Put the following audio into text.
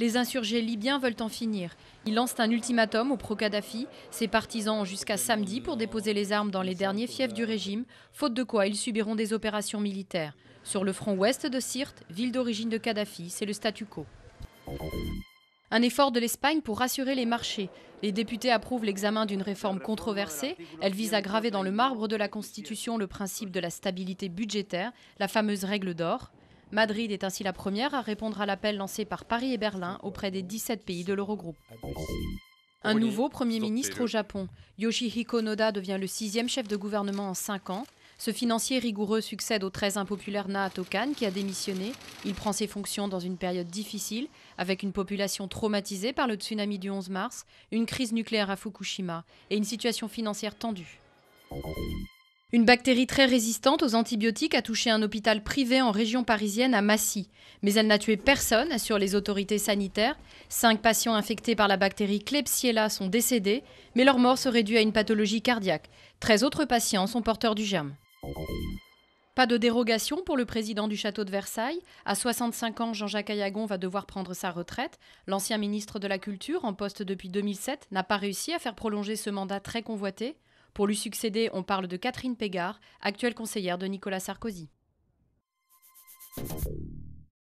Les insurgés libyens veulent en finir. Ils lancent un ultimatum au pro-Kadhafi. Ses partisans ont jusqu'à samedi pour déposer les armes dans les derniers fiefs du régime, faute de quoi ils subiront des opérations militaires. Sur le front ouest de Sirte, ville d'origine de Kadhafi, c'est le statu quo. Un effort de l'Espagne pour rassurer les marchés. Les députés approuvent l'examen d'une réforme controversée. Elle vise à graver dans le marbre de la Constitution le principe de la stabilité budgétaire, la fameuse règle d'or. Madrid est ainsi la première à répondre à l'appel lancé par Paris et Berlin auprès des 17 pays de l'Eurogroupe. Un nouveau Premier ministre au Japon, Yoshihiko Noda, devient le sixième chef de gouvernement en cinq ans. Ce financier rigoureux succède au très impopulaire Naoto Kan qui a démissionné. Il prend ses fonctions dans une période difficile, avec une population traumatisée par le tsunami du 11 mars, une crise nucléaire à Fukushima et une situation financière tendue. Une bactérie très résistante aux antibiotiques a touché un hôpital privé en région parisienne à Massy. Mais elle n'a tué personne, assurent les autorités sanitaires. Cinq patients infectés par la bactérie Klebsiella sont décédés, mais leur mort serait due à une pathologie cardiaque. Treize autres patients sont porteurs du germe. Pas de dérogation pour le président du château de Versailles. À 65 ans, Jean-Jacques Ayagon va devoir prendre sa retraite. L'ancien ministre de la Culture, en poste depuis 2007, n'a pas réussi à faire prolonger ce mandat très convoité. Pour lui succéder, on parle de Catherine Pégard, actuelle conseillère de Nicolas Sarkozy.